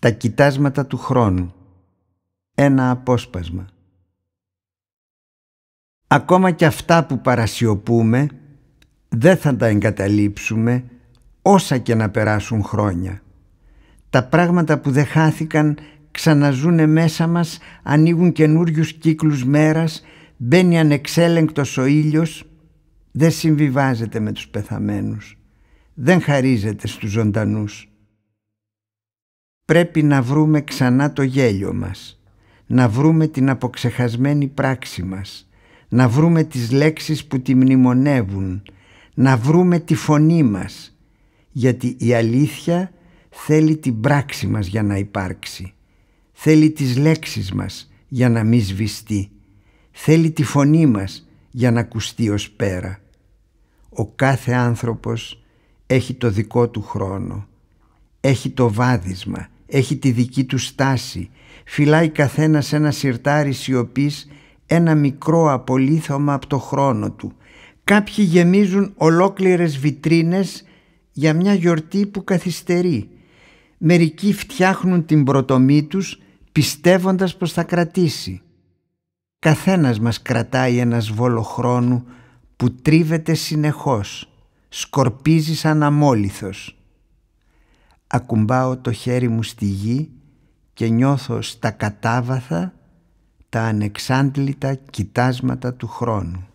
Τα κοιτάσματα του χρόνου. Ένα απόσπασμα. Ακόμα και αυτά που παρασιωπούμε δεν θα τα εγκαταλείψουμε όσα και να περάσουν χρόνια. Τα πράγματα που δεν χάθηκαν ξαναζούνε μέσα μας, ανοίγουν καινούριους κύκλους μέρας, μπαίνει ανεξέλεγκτος ο ήλιος, δεν συμβιβάζεται με τους πεθαμένους, δεν χαρίζεται στους ζωντανούς πρέπει να βρούμε ξανά το γέλιο μας, να βρούμε την αποξεχασμένη πράξη μας, να βρούμε τις λέξεις που τη μνημονεύουν, να βρούμε τη φωνή μας, γιατί η αλήθεια θέλει την πράξη μας για να υπάρξει, θέλει τις λέξεις μας για να μη σβηστεί, θέλει τη φωνή μας για να ακουστεί ως πέρα. Ο κάθε άνθρωπος έχει το δικό του χρόνο, έχει το βάδισμα, έχει τη δική του στάση. Φυλάει καθένας ένα σιρτάρι σιωπής, ένα μικρό απολύθωμα από το χρόνο του. Κάποιοι γεμίζουν ολόκληρες βιτρίνες για μια γιορτή που καθυστερεί. Μερικοί φτιάχνουν την προτομή τους πιστεύοντας πως θα κρατήσει. Καθένας μας κρατάει ένα βόλο χρόνου που τρίβεται συνεχώς, σκορπίζει σαν αμόλυθος ακουμπάω το χέρι μου στη γη και νιώθω στα κατάβαθα τα ανεξάντλητα κοιτάσματα του χρόνου.